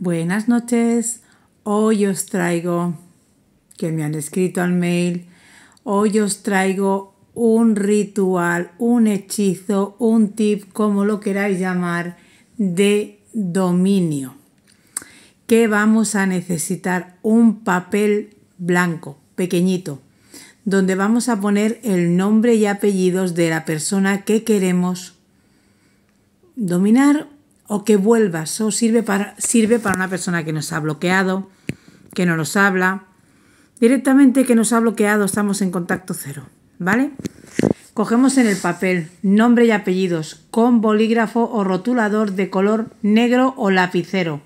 Buenas noches. Hoy os traigo, que me han escrito al mail, hoy os traigo un ritual, un hechizo, un tip, como lo queráis llamar, de dominio. Que vamos a necesitar un papel blanco, pequeñito, donde vamos a poner el nombre y apellidos de la persona que queremos dominar o que vuelvas. O sirve para, sirve para una persona que nos ha bloqueado, que no nos habla. Directamente que nos ha bloqueado, estamos en contacto cero. ¿Vale? Cogemos en el papel nombre y apellidos con bolígrafo o rotulador de color negro o lapicero.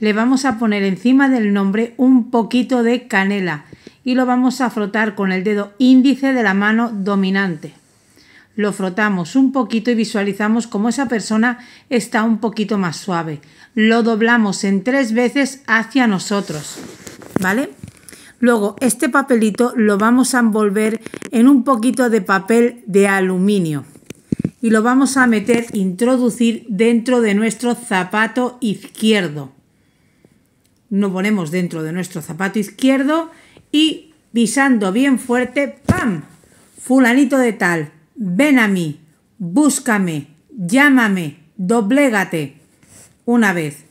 Le vamos a poner encima del nombre un poquito de canela y lo vamos a frotar con el dedo índice de la mano dominante lo frotamos un poquito y visualizamos cómo esa persona está un poquito más suave. Lo doblamos en tres veces hacia nosotros, ¿vale? Luego, este papelito lo vamos a envolver en un poquito de papel de aluminio y lo vamos a meter, introducir dentro de nuestro zapato izquierdo. Lo ponemos dentro de nuestro zapato izquierdo y pisando bien fuerte, ¡pam! Fulanito de tal, Ven a mí, búscame, llámame, doblégate. Una vez.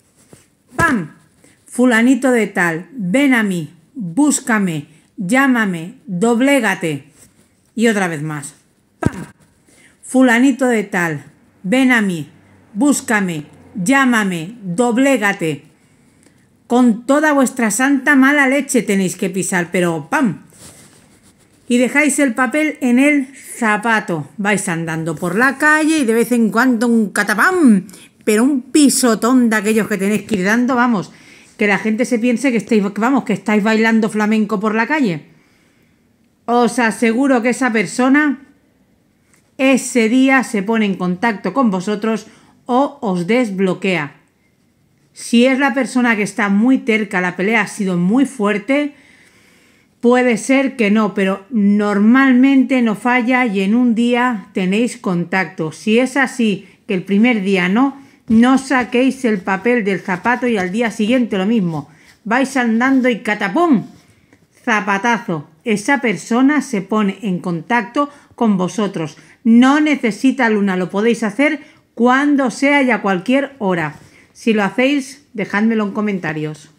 ¡Pam! Fulanito de tal, ven a mí, búscame, llámame, doblégate. Y otra vez más. ¡Pam! Fulanito de tal, ven a mí, búscame, llámame, doblégate. Con toda vuestra santa mala leche tenéis que pisar, pero ¡pam! y dejáis el papel en el zapato. Vais andando por la calle y de vez en cuando un catapán... pero un pisotón de aquellos que tenéis que ir dando, vamos, que la gente se piense que estáis, vamos, que estáis bailando flamenco por la calle. Os aseguro que esa persona ese día se pone en contacto con vosotros o os desbloquea. Si es la persona que está muy terca, la pelea ha sido muy fuerte, Puede ser que no, pero normalmente no falla y en un día tenéis contacto. Si es así, que el primer día no, no saquéis el papel del zapato y al día siguiente lo mismo. Vais andando y catapum, zapatazo. Esa persona se pone en contacto con vosotros. No necesita luna, lo podéis hacer cuando sea y a cualquier hora. Si lo hacéis, dejádmelo en comentarios.